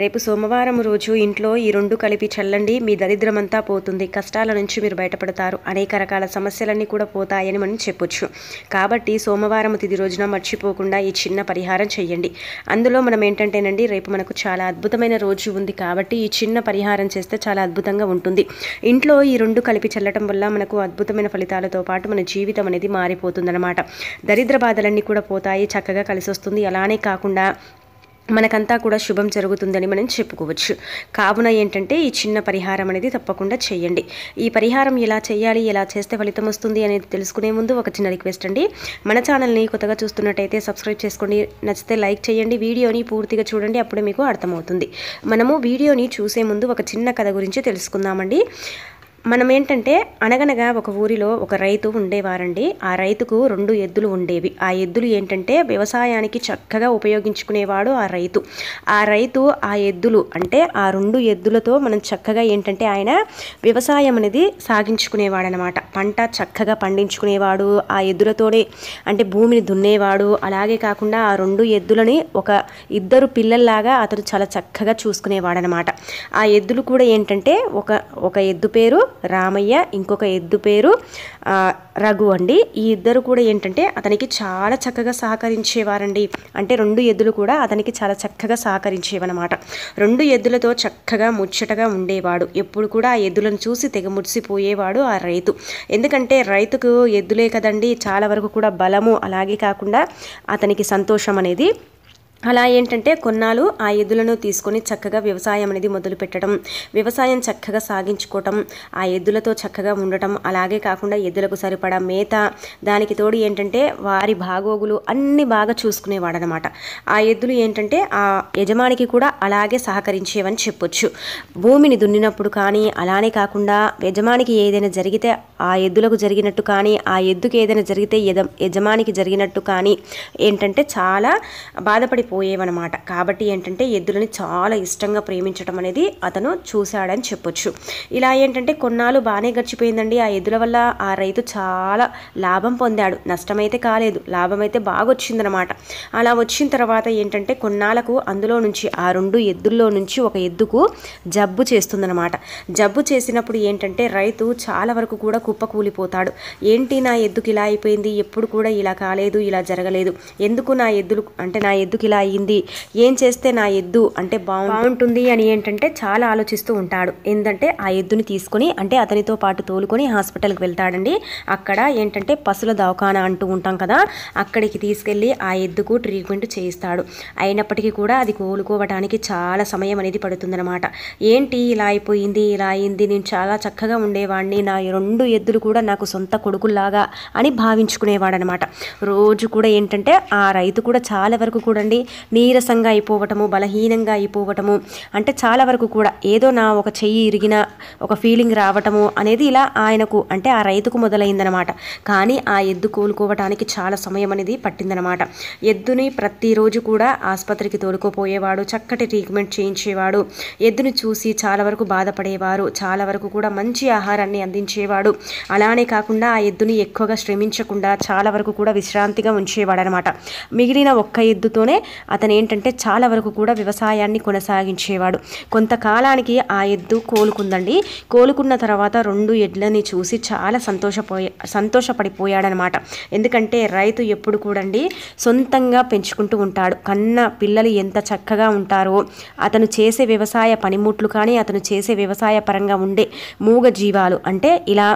రేపు సోమవారం రోజు ఇంట్లో ఈ రెండు కలిపి చల్లండి మీ దరిద్రమంతా పోతుంది కష్టాల నుంచి మీరు బయటపడతారు అనేక రకాల సమస్యలన్నీ కూడా పోతాయని మనం చెప్పొచ్చు కాబట్టి సోమవారం తిది రోజున మర్చిపోకుండా ఈ చిన్న పరిహారం చేయండి అందులో మనం ఏంటంటేనండి రేపు మనకు చాలా అద్భుతమైన రోజు ఉంది కాబట్టి ఈ చిన్న పరిహారం చేస్తే చాలా అద్భుతంగా ఉంటుంది ఇంట్లో ఈ రెండు కలిపి చల్లటం వల్ల మనకు అద్భుతమైన ఫలితాలతో పాటు మన జీవితం అనేది మారిపోతుందన్నమాట దరిద్ర బాధలన్నీ కూడా పోతాయి చక్కగా కలిసి వస్తుంది అలానే కాకుండా మనకంతా కూడా శుభం జరుగుతుందని మనం చెప్పుకోవచ్చు కావున ఏంటంటే ఈ చిన్న పరిహారం అనేది తప్పకుండా చేయండి ఈ పరిహారం ఎలా చేయాలి ఎలా చేస్తే ఫలితం వస్తుంది అనేది తెలుసుకునే ముందు ఒక చిన్న రిక్వెస్ట్ అండి మన ఛానల్ని కొత్తగా చూస్తున్నట్టయితే సబ్స్క్రైబ్ చేసుకోండి నచ్చితే లైక్ చేయండి వీడియోని పూర్తిగా చూడండి అప్పుడే మీకు అర్థమవుతుంది మనము వీడియోని చూసే ముందు ఒక చిన్న కథ గురించి తెలుసుకుందామండి మనం ఏంటంటే అనగనగా ఒక ఊరిలో ఒక రైతు ఉండేవారండి ఆ రైతుకు రెండు ఎద్దులు ఉండేవి ఆ ఎద్దులు ఏంటంటే వ్యవసాయానికి చక్కగా ఉపయోగించుకునేవాడు ఆ రైతు ఆ రైతు ఆ ఎద్దులు అంటే ఆ రెండు ఎద్దులతో మనం చక్కగా ఏంటంటే ఆయన వ్యవసాయం అనేది సాగించుకునేవాడు అనమాట పంట చక్కగా పండించుకునేవాడు ఆ ఎద్దులతోనే అంటే భూమిని దున్నేవాడు అలాగే కాకుండా ఆ రెండు ఎద్దులని ఒక ఇద్దరు పిల్లల్లాగా అతను చాలా చక్కగా చూసుకునేవాడు అనమాట ఆ ఎద్దులు కూడా ఏంటంటే ఒక ఒక ఎద్దు పేరు రామయ్య ఇంకొక ఎద్దు పేరు రఘు అండి ఈ ఇద్దరు కూడా ఏంటంటే అతనికి చాలా చక్కగా సహకరించేవారండి అంటే రెండు ఎద్దులు కూడా అతనికి చాలా చక్కగా సహకరించేవన్నమాట రెండు ఎద్దులతో చక్కగా ముచ్చటగా ఉండేవాడు ఎప్పుడు కూడా ఆ ఎద్దులను చూసి తెగ ముడిసిపోయేవాడు ఆ రైతు ఎందుకంటే రైతుకు ఎద్దులే కదండి చాలా వరకు కూడా బలము అలాగే కాకుండా అతనికి సంతోషం అనేది అలా ఏంటంటే కొన్నాళ్ళు ఆ ఎద్దులను తీసుకొని చక్కగా వ్యవసాయం అనేది మొదలు పెట్టడం వ్యవసాయం చక్కగా సాగించుకోవటం ఆ ఎద్దులతో చక్కగా ఉండటం అలాగే కాకుండా ఎద్దులకు సరిపడా మేత దానికి తోడు ఏంటంటే వారి బాగోగులు అన్నీ బాగా చూసుకునేవాడనమాట ఆ ఎద్దులు ఏంటంటే ఆ యజమానికి కూడా అలాగే సహకరించేవని చెప్పొచ్చు భూమిని దున్నినప్పుడు కానీ అలానే కాకుండా యజమానికి ఏదైనా జరిగితే ఆ ఎద్దులకు జరిగినట్టు కానీ ఆ ఎద్దుకు ఏదైనా జరిగితే యజమానికి జరిగినట్టు కానీ ఏంటంటే చాలా బాధపడిపో పోయేవన్నమాట కాబట్టి ఏంటంటే ఎద్దులని చాలా ఇష్టంగా ప్రేమించడం అనేది అతను చూశాడని చెప్పొచ్చు ఇలా ఏంటంటే కొన్నాళ్ళు బాగానే గడిచిపోయిందండి ఆ ఎద్దుల వల్ల ఆ రైతు చాలా లాభం పొందాడు నష్టమైతే కాలేదు లాభం అయితే బాగా వచ్చిందనమాట అలా వచ్చిన తర్వాత ఏంటంటే కొన్నాళ్ళకు అందులో నుంచి ఆ రెండు ఎద్దుల్లో నుంచి ఒక ఎద్దుకు జబ్బు చేస్తుందనమాట జబ్బు చేసినప్పుడు ఏంటంటే రైతు చాలా వరకు కూడా కుప్పకూలిపోతాడు ఏంటి నా ఎద్దుకి ఇలా అయిపోయింది ఎప్పుడు కూడా ఇలా కాలేదు ఇలా జరగలేదు ఎందుకు నా ఎద్దులు అంటే నా ఎద్దుకి ఇలా అయింది ఏం చేస్తే నా ఎద్దు అంటే బాగుంటుంది అని ఏంటంటే చాలా ఆలోచిస్తూ ఉంటాడు ఏంటంటే ఆ ఎద్దుని తీసుకుని అంటే అతనితో పాటు తోలుకొని హాస్పిటల్కి వెళ్తాడండి అక్కడ ఏంటంటే పశుల దవాఖాన అంటూ ఉంటాం కదా అక్కడికి తీసుకెళ్ళి ఆ ఎద్దుకు ట్రీట్మెంట్ చేయిస్తాడు అయినప్పటికీ కూడా అది కోలుకోవటానికి చాలా సమయం అనేది పడుతుందనమాట ఏంటి ఇలా అయిపోయింది ఇలా అయింది నేను చాలా చక్కగా ఉండేవాడిని నా రెండు ఎద్దులు కూడా నాకు సొంత కొడుకుల్లాగా అని భావించుకునేవాడనమాట రోజు కూడా ఏంటంటే ఆ రైతు కూడా చాలా వరకు కూడండి నీరసంగా అయిపోవటము బలహీనంగా అయిపోవటము అంటే చాలా వరకు కూడా ఏదో నా ఒక చెయ్యి ఇరిగిన ఒక ఫీలింగ్ రావటము అనేది ఇలా ఆయనకు అంటే ఆ రైతుకు మొదలైందనమాట కానీ ఆ ఎద్దు కోలుకోవటానికి చాలా సమయం అనేది పట్టిందనమాట ఎద్దుని ప్రతిరోజు కూడా ఆసుపత్రికి తోడుకోపోయేవాడు చక్కటి ట్రీట్మెంట్ చేయించేవాడు ఎద్దుని చూసి చాలా వరకు బాధపడేవారు చాలా వరకు కూడా మంచి ఆహారాన్ని అందించేవాడు అలానే కాకుండా ఆ ఎద్దుని ఎక్కువగా శ్రమించకుండా చాలా వరకు కూడా విశ్రాంతిగా ఉంచేవాడనమాట మిగిలిన ఒక్క ఎద్దుతోనే అతను ఏంటంటే చాలా వరకు కూడా వ్యవసాయాన్ని కొనసాగించేవాడు కొంతకాలానికి ఆ ఎద్దు కోలుకుందండి కోలుకున్న తర్వాత రెండు ఎడ్లని చూసి చాలా సంతోషపోయే సంతోషపడిపోయాడనమాట ఎందుకంటే రైతు ఎప్పుడు కూడండి సొంతంగా పెంచుకుంటూ ఉంటాడు కన్న పిల్లలు ఎంత చక్కగా ఉంటారో అతను చేసే వ్యవసాయ పనిముట్లు కానీ అతను చేసే వ్యవసాయ పరంగా ఉండే మూగ జీవాలు అంటే ఇలా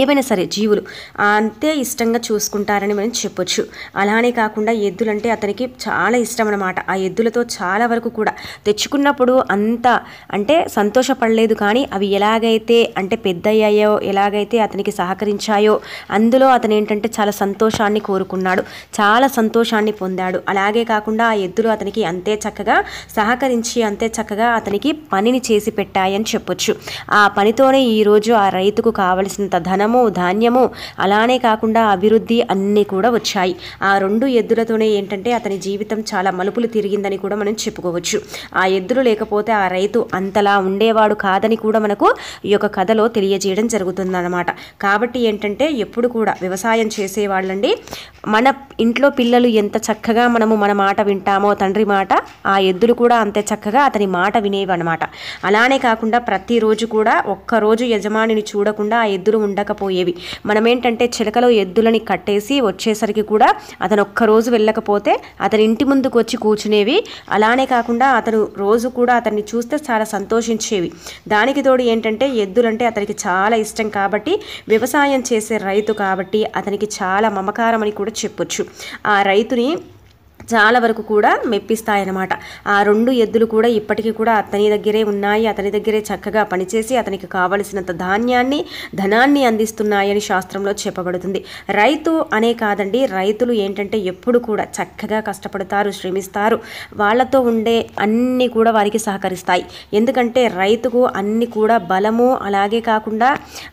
ఏవైనా సరే జీవులు అంతే ఇష్టంగా చూసుకుంటారని మనం చెప్పొచ్చు అలానే కాకుండా ఎద్దులంటే అతనికి చాలా ఇష్టం అనమాట ఆ ఎద్దులతో చాలా వరకు కూడా తెచ్చుకున్నప్పుడు అంత అంటే సంతోషపడలేదు కానీ అవి ఎలాగైతే అంటే అయ్యాయో ఎలాగైతే అతనికి సహకరించాయో అందులో అతను ఏంటంటే చాలా సంతోషాన్ని కోరుకున్నాడు చాలా సంతోషాన్ని పొందాడు అలాగే కాకుండా ఆ ఎద్దులు అతనికి అంతే చక్కగా సహకరించి అంతే చక్కగా అతనికి పనిని చేసి పెట్టాయని చెప్పొచ్చు ఆ పనితోనే ఈరోజు ఆ రైతుకు కావలసినంత ధనము ధాన్యము అలానే కాకుండా అభివృద్ధి అన్నీ కూడా వచ్చాయి ఆ రెండు ఎద్దులతోనే ఏంటంటే అతని జీవితం చాలా మలుపులు తిరిగిందని కూడా మనం చెప్పుకోవచ్చు ఆ ఎద్దులు లేకపోతే ఆ రైతు అంతలా ఉండేవాడు కాదని కూడా మనకు ఈ యొక్క కథలో తెలియజేయడం జరుగుతుందన్నమాట కాబట్టి ఏంటంటే ఎప్పుడు కూడా వ్యవసాయం చేసేవాళ్ళండి మన ఇంట్లో పిల్లలు ఎంత చక్కగా మనము మన మాట వింటామో తండ్రి మాట ఆ ఎద్దులు కూడా అంతే చక్కగా అతని మాట వినేవి అనమాట అలానే కాకుండా ప్రతిరోజు కూడా ఒక్కరోజు యజమానిని చూడకుండా ఆ ఎద్దులు ఉండ వెళ్ళకపోయేవి మనం ఏంటంటే చిలకలో ఎద్దులని కట్టేసి వచ్చేసరికి కూడా అతను ఒక్కరోజు వెళ్ళకపోతే అతని ఇంటి ముందుకు వచ్చి కూర్చునేవి అలానే కాకుండా అతను రోజు కూడా అతన్ని చూస్తే చాలా సంతోషించేవి దానికి తోడు ఏంటంటే ఎద్దులంటే అతనికి చాలా ఇష్టం కాబట్టి వ్యవసాయం చేసే రైతు కాబట్టి అతనికి చాలా మమకారం అని కూడా చెప్పొచ్చు ఆ రైతుని చాలా వరకు కూడా మెప్పిస్తాయన్నమాట ఆ రెండు ఎద్దులు కూడా ఇప్పటికీ కూడా అతని దగ్గరే ఉన్నాయి అతని దగ్గరే చక్కగా పనిచేసి అతనికి కావలసినంత ధాన్యాన్ని ధనాన్ని అందిస్తున్నాయని శాస్త్రంలో చెప్పబడుతుంది రైతు అనే కాదండి రైతులు ఏంటంటే ఎప్పుడు కూడా చక్కగా కష్టపడతారు శ్రమిస్తారు వాళ్ళతో ఉండే అన్నీ కూడా వారికి సహకరిస్తాయి ఎందుకంటే రైతుకు అన్ని కూడా బలము అలాగే కాకుండా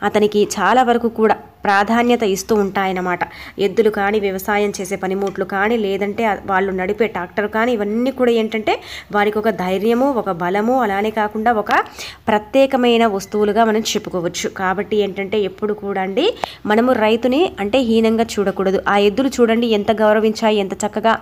అతనికి చాలా వరకు కూడా ప్రాధాన్యత ఇస్తూ ఉంటాయన్నమాట ఎద్దులు కానీ వ్యవసాయం చేసే పనిముట్లు కానీ లేదంటే వాళ్ళు నడిపే ట్రాక్టర్ కానీ ఇవన్నీ కూడా ఏంటంటే వారికి ఒక ధైర్యము ఒక బలము అలానే కాకుండా ఒక ప్రత్యేకమైన వస్తువులుగా మనం చెప్పుకోవచ్చు కాబట్టి ఏంటంటే ఎప్పుడు కూడా అండి మనము రైతుని అంటే హీనంగా చూడకూడదు ఆ ఎద్దులు చూడండి ఎంత గౌరవించాయి ఎంత చక్కగా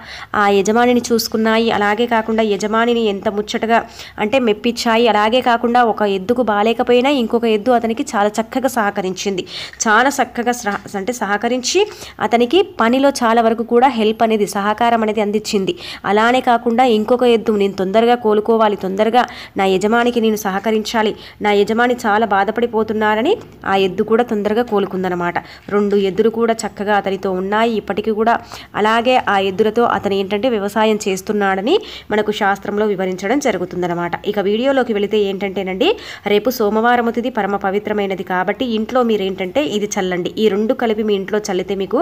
ఆ యజమానిని చూసుకున్నాయి అలాగే కాకుండా యజమానిని ఎంత ముచ్చటగా అంటే మెప్పించాయి అలాగే కాకుండా ఒక ఎద్దుకు బాగాలేకపోయినా ఇంకొక ఎద్దు అతనికి చాలా చక్కగా సహకరించింది చాలా చక్క చక్కగా అంటే సహకరించి అతనికి పనిలో చాలా వరకు కూడా హెల్ప్ అనేది సహకారం అనేది అందించింది అలానే కాకుండా ఇంకొక ఎద్దు నేను తొందరగా కోలుకోవాలి తొందరగా నా యజమానికి నేను సహకరించాలి నా యజమాని చాలా బాధపడిపోతున్నారని ఆ ఎద్దు కూడా తొందరగా కోలుకుందనమాట రెండు ఎద్దులు కూడా చక్కగా అతనితో ఉన్నాయి ఇప్పటికీ కూడా అలాగే ఆ ఎద్దులతో అతను ఏంటంటే వ్యవసాయం చేస్తున్నాడని మనకు శాస్త్రంలో వివరించడం జరుగుతుందనమాట ఇక వీడియోలోకి వెళితే ఏంటంటేనండి రేపు సోమవారం తిది పరమ పవిత్రమైనది కాబట్టి ఇంట్లో మీరేంటంటే ఇది చల్లండి వాడండి ఈ రెండు కలిపి మీ ఇంట్లో చల్లితే మీకు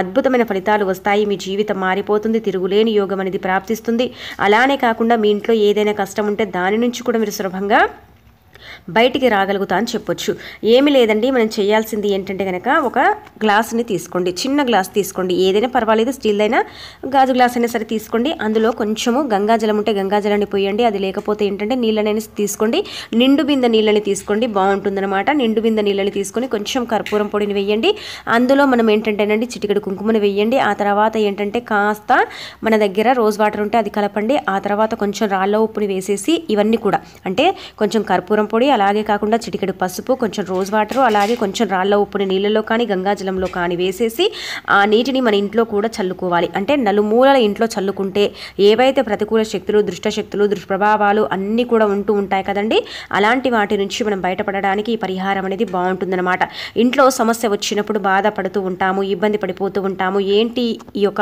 అద్భుతమైన ఫలితాలు వస్తాయి మీ జీవితం మారిపోతుంది తిరుగులేని యోగం అనేది ప్రాప్తిస్తుంది అలానే కాకుండా మీ ఇంట్లో ఏదైనా కష్టం ఉంటే దాని నుంచి కూడా మీరు సులభంగా బయటికి రాగలుగుతా అని చెప్పొచ్చు ఏమి లేదండి మనం చేయాల్సింది ఏంటంటే కనుక ఒక గ్లాస్ని తీసుకోండి చిన్న గ్లాస్ తీసుకోండి ఏదైనా పర్వాలేదు స్టీల్ అయినా గాజు గ్లాస్ అయినా సరే తీసుకోండి అందులో కొంచెము గంగాజలం ఉంటే గంగాజలాన్ని పోయండి అది లేకపోతే ఏంటంటే నీళ్ళని తీసుకోండి నిండు బింద నీళ్ళని తీసుకోండి బాగుంటుందన్నమాట నిండు బింద నీళ్ళని తీసుకొని కొంచెం కర్పూరం పొడిని వేయండి అందులో మనం ఏంటంటేనండి చిటికడు కుంకుమను వేయండి ఆ తర్వాత ఏంటంటే కాస్త మన దగ్గర రోజ్ వాటర్ ఉంటే అది కలపండి ఆ తర్వాత కొంచెం రాళ్ళ ఉప్పుని వేసేసి ఇవన్నీ కూడా అంటే కొంచెం కర్పూరం కారం పొడి అలాగే కాకుండా చిటికెడు పసుపు కొంచెం రోజ్ వాటర్ అలాగే కొంచెం రాళ్ళ ఉప్పుని నీళ్ళలో కానీ గంగాజలంలో కానీ వేసేసి ఆ నీటిని మన ఇంట్లో కూడా చల్లుకోవాలి అంటే నలుమూలల ఇంట్లో చల్లుకుంటే ఏవైతే ప్రతికూల శక్తులు దృష్ట శక్తులు దుష్ప్రభావాలు అన్నీ కూడా ఉంటూ ఉంటాయి కదండి అలాంటి వాటి నుంచి మనం బయటపడడానికి ఈ పరిహారం అనేది బాగుంటుందన్నమాట ఇంట్లో సమస్య వచ్చినప్పుడు బాధపడుతూ ఉంటాము ఇబ్బంది పడిపోతూ ఉంటాము ఏంటి ఈ యొక్క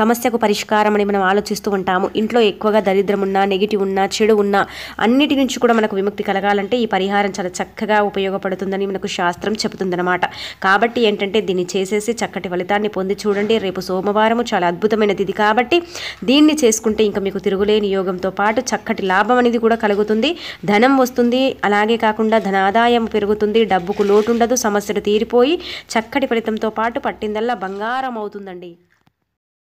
సమస్యకు పరిష్కారం అని మనం ఆలోచిస్తూ ఉంటాము ఇంట్లో ఎక్కువగా దరిద్రం ఉన్నా నెగిటివ్ ఉన్నా చెడు ఉన్నా అన్నిటి నుంచి కూడా మనకు విముక్తి కలగాలంటే చేయాలంటే ఈ పరిహారం చాలా చక్కగా ఉపయోగపడుతుందని మనకు శాస్త్రం చెబుతుందన్నమాట కాబట్టి ఏంటంటే దీన్ని చేసేసి చక్కటి ఫలితాన్ని పొంది చూడండి రేపు సోమవారం చాలా అద్భుతమైనది ఇది కాబట్టి దీన్ని చేసుకుంటే ఇంకా మీకు తిరుగులేని యోగంతో పాటు చక్కటి లాభం అనేది కూడా కలుగుతుంది ధనం వస్తుంది అలాగే కాకుండా ధనాదాయం పెరుగుతుంది డబ్బుకు లోటు ఉండదు సమస్యలు తీరిపోయి చక్కటి ఫలితంతో పాటు పట్టిందల్లా బంగారం అవుతుందండి